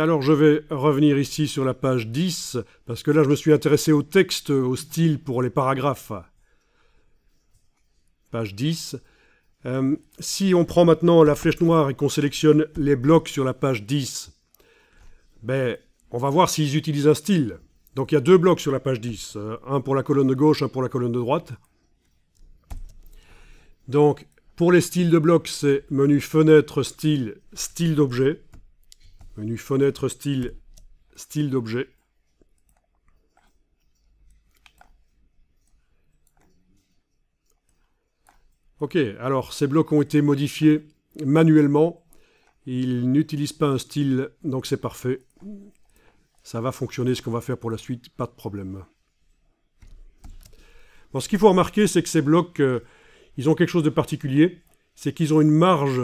alors je vais revenir ici sur la page 10, parce que là je me suis intéressé au texte, au style pour les paragraphes. Page 10. Euh, si on prend maintenant la flèche noire et qu'on sélectionne les blocs sur la page 10, ben, on va voir s'ils utilisent un style. Donc il y a deux blocs sur la page 10, euh, un pour la colonne de gauche, un pour la colonne de droite. Donc pour les styles de blocs, c'est menu fenêtre, style, style d'objet. Menu fenêtre style, style d'objet. Ok, alors ces blocs ont été modifiés manuellement. Ils n'utilisent pas un style, donc c'est parfait. Ça va fonctionner ce qu'on va faire pour la suite, pas de problème. ce qu'il faut remarquer, c'est que ces blocs, euh, ils ont quelque chose de particulier. C'est qu'ils ont une marge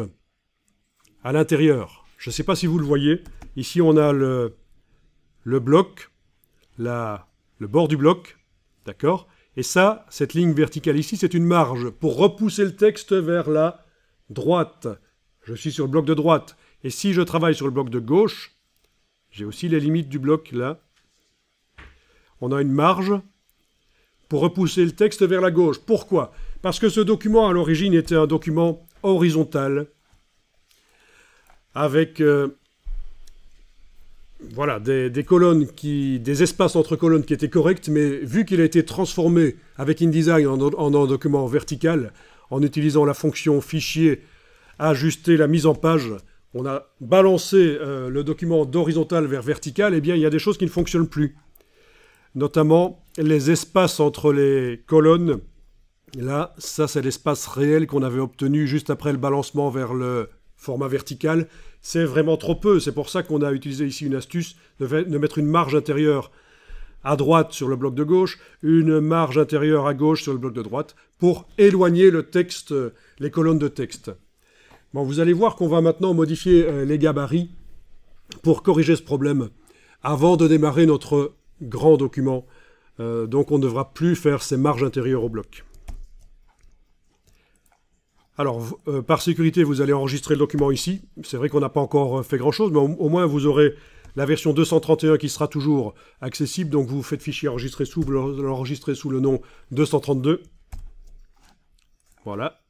à l'intérieur. Je ne sais pas si vous le voyez. Ici, on a le, bloc, le bord du bloc, d'accord Et ça, cette ligne verticale ici, c'est une marge pour repousser le texte vers la droite. Je suis sur le bloc de droite. Et si je travaille sur le bloc de gauche, j'ai aussi les limites du bloc là. On a une marge pour repousser le texte vers la gauche. Pourquoi Parce que ce document à l'origine était un document horizontal avec euh, voilà, des, colonnes qui, des espaces entre colonnes qui étaient corrects, mais vu qu'il a été transformé avec InDesign en, un document vertical, en utilisant la fonction fichier ajuster la mise en page, on a balancé euh, le document d'horizontal vers vertical, et eh bien il y a des choses qui ne fonctionnent plus. Notamment les espaces entre les colonnes. Là, ça c'est l'espace réel qu'on avait obtenu juste après le balancement vers le format vertical, c'est vraiment trop peu. C'est pour ça qu'on a utilisé ici une astuce de, mettre une marge intérieure à droite sur le bloc de gauche, une marge intérieure à gauche sur le bloc de droite, pour éloigner le texte, les colonnes de texte. Bon, vous allez voir qu'on va maintenant modifier euh, les gabarits pour corriger ce problème avant de démarrer notre grand document. Euh, donc on ne devra plus faire ces marges intérieures au bloc. Alors, euh, par sécurité, vous allez enregistrer le document ici. C'est vrai qu'on n'a pas encore euh, fait grand-chose, mais au, moins vous aurez la version 231 qui sera toujours accessible. Donc, vous faites fichier enregistré sous, sous le nom 232. Voilà.